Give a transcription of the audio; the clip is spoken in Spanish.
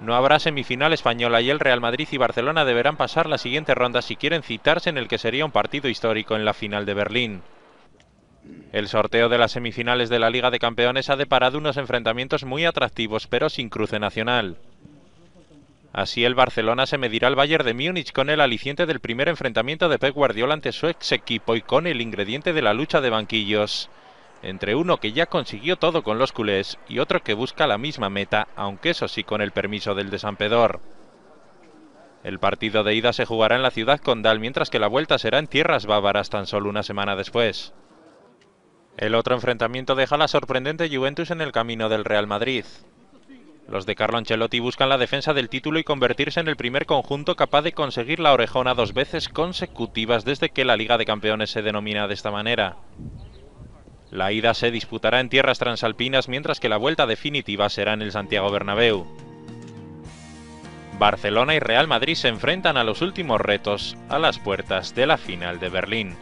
No habrá semifinal española y el Real Madrid y Barcelona deberán pasar la siguiente ronda si quieren citarse en el que sería un partido histórico en la final de Berlín. El sorteo de las semifinales de la Liga de Campeones ha deparado unos enfrentamientos muy atractivos pero sin cruce nacional. Así el Barcelona se medirá al Bayern de Múnich con el aliciente del primer enfrentamiento de Pep Guardiola ante su ex equipo y con el ingrediente de la lucha de banquillos entre uno que ya consiguió todo con los culés y otro que busca la misma meta, aunque eso sí con el permiso del Desampedor. El partido de ida se jugará en la ciudad condal, mientras que la vuelta será en tierras bávaras tan solo una semana después. El otro enfrentamiento deja la sorprendente Juventus en el camino del Real Madrid. Los de Carlo Ancelotti buscan la defensa del título y convertirse en el primer conjunto capaz de conseguir la orejona dos veces consecutivas desde que la Liga de Campeones se denomina de esta manera. La ida se disputará en tierras transalpinas mientras que la vuelta definitiva será en el Santiago Bernabéu. Barcelona y Real Madrid se enfrentan a los últimos retos a las puertas de la final de Berlín.